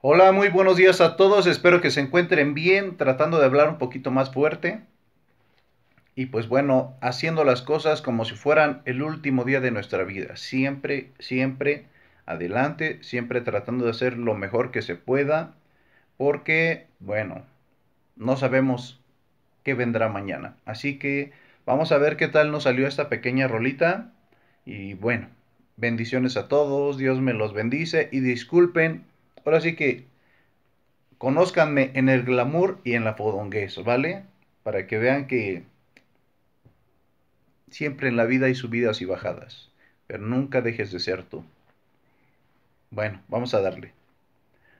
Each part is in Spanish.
Hola, muy buenos días a todos. Espero que se encuentren bien, tratando de hablar un poquito más fuerte. Y pues bueno, haciendo las cosas como si fueran el último día de nuestra vida. Siempre, siempre adelante, siempre tratando de hacer lo mejor que se pueda, porque, bueno, no sabemos qué vendrá mañana. Así que vamos a ver qué tal nos salió esta pequeña rolita. Y bueno, bendiciones a todos, Dios me los bendice y disculpen Ahora sí que conózcanme en el glamour y en la fodonguez, ¿vale? Para que vean que siempre en la vida hay subidas y bajadas, pero nunca dejes de ser tú. Bueno, vamos a darle.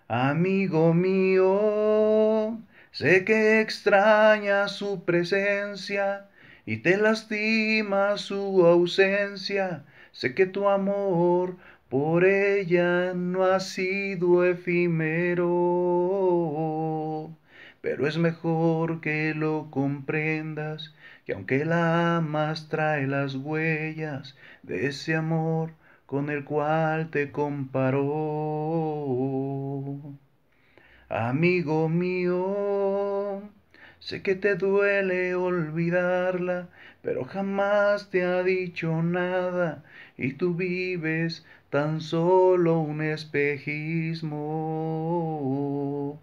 Amigo mío, sé que extraña su presencia y te lastima su ausencia. Sé que tu amor por ella no ha sido efímero, pero es mejor que lo comprendas, que aunque la amas trae las huellas de ese amor con el cual te comparó. Amigo mío, Sé que te duele olvidarla, pero jamás te ha dicho nada y tú vives tan solo un espejismo.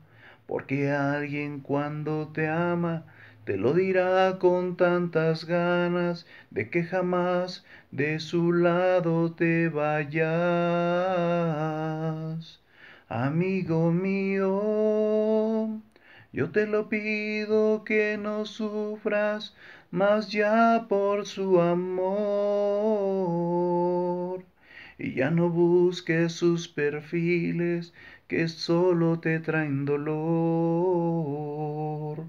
Porque alguien cuando te ama te lo dirá con tantas ganas de que jamás de su lado te vayas. Amigo mío, yo te lo pido que no sufras más ya por su amor. Y ya no busques sus perfiles que solo te traen dolor.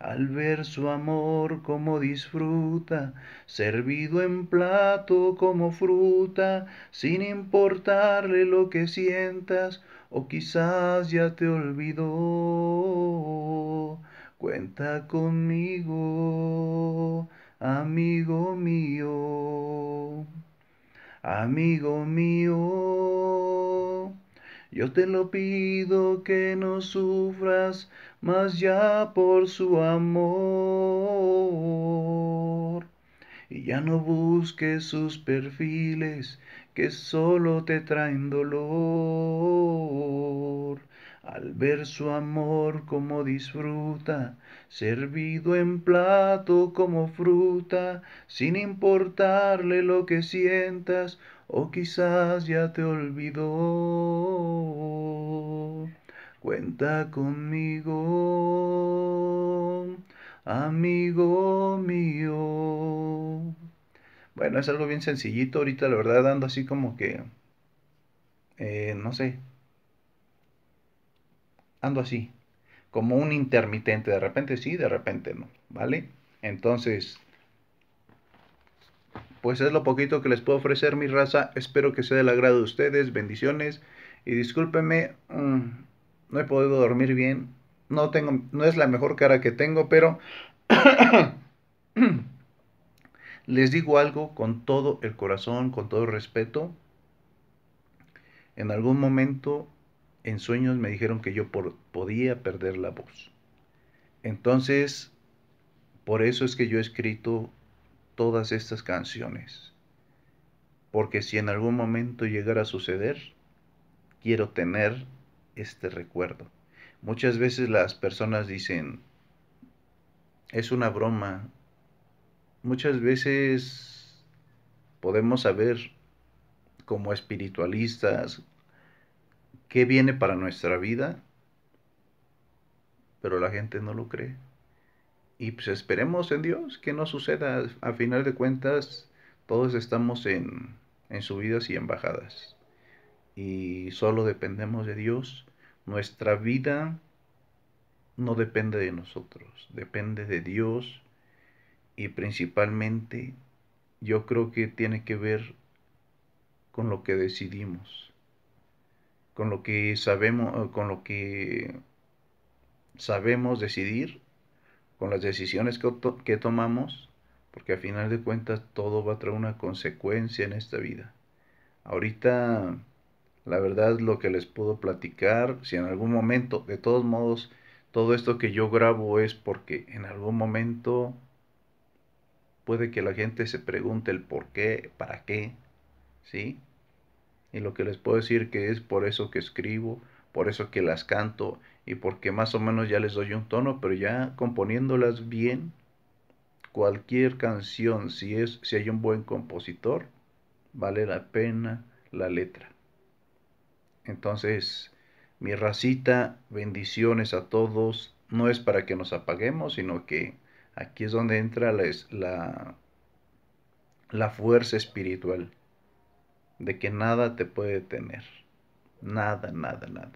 Al ver su amor como disfruta, servido en plato como fruta, sin importarle lo que sientas, o quizás ya te olvidó. Cuenta conmigo, amigo mío, amigo mío. Yo te lo pido que no sufras más ya por su amor. Y ya no busques sus perfiles que solo te traen dolor. Al ver su amor como disfruta, servido en plato como fruta, sin importarle lo que sientas, o quizás ya te olvidó. Cuenta conmigo, amigo mío. Bueno, es algo bien sencillito. Ahorita, la verdad, ando así como que. Eh, no sé. Ando así. Como un intermitente. De repente sí, de repente no. ¿Vale? Entonces. Pues es lo poquito que les puedo ofrecer, mi raza. Espero que sea del agrado de ustedes. Bendiciones. Y discúlpenme. Mm, no he podido dormir bien. No tengo. No es la mejor cara que tengo, pero. Les digo algo con todo el corazón, con todo respeto. En algún momento, en sueños, me dijeron que yo podía perder la voz. Entonces, por eso es que yo he escrito todas estas canciones. Porque si en algún momento llegara a suceder, quiero tener este recuerdo. Muchas veces las personas dicen, es una broma, muchas veces podemos saber como espiritualistas qué viene para nuestra vida, pero la gente no lo cree. Y pues esperemos en Dios que no suceda. A final de cuentas, todos estamos en, en subidas y en bajadas. Y solo dependemos de Dios. Nuestra vida no depende de nosotros, depende de Dios y principalmente yo creo que tiene que ver con lo que decidimos, con lo que sabemos, con lo que sabemos decidir, con las decisiones que, que tomamos, porque a final de cuentas todo va a traer una consecuencia en esta vida. Ahorita, la verdad, lo que les puedo platicar, si en algún momento, de todos modos, todo esto que yo grabo es porque en algún momento puede que la gente se pregunte el por qué, para qué, ¿sí? Y lo que les puedo decir que es por eso que escribo, por eso que las canto y porque más o menos ya les doy un tono, pero ya componiéndolas bien, cualquier canción, si es si hay un buen compositor, vale la pena la letra. Entonces, mi racita, bendiciones a todos. No es para que nos apaguemos, sino que Aquí es donde entra la, la, fuerza espiritual, de que nada te puede detener. Nada, nada, nada.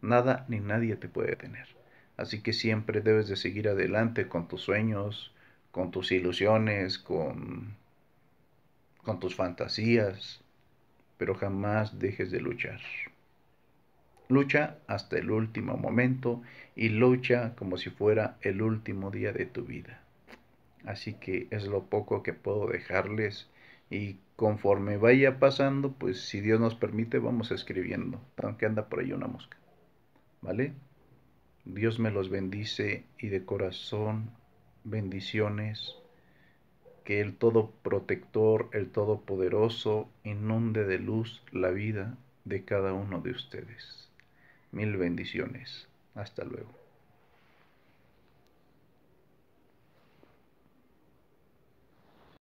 Nada ni nadie te puede detener. Así que siempre debes de seguir adelante con tus sueños, con tus ilusiones, con, con tus fantasías, pero jamás dejes de luchar. Lucha hasta el último momento y lucha como si fuera el último día de tu vida. Así que es lo poco que puedo dejarles y conforme vaya pasando, pues si Dios nos permite, vamos escribiendo, aunque anda por ahí una mosca. ¿Vale? Dios me los bendice y de corazón bendiciones. Que el Todoprotector, el Todopoderoso, inunde de luz la vida de cada uno de ustedes. Mil bendiciones. Hasta luego.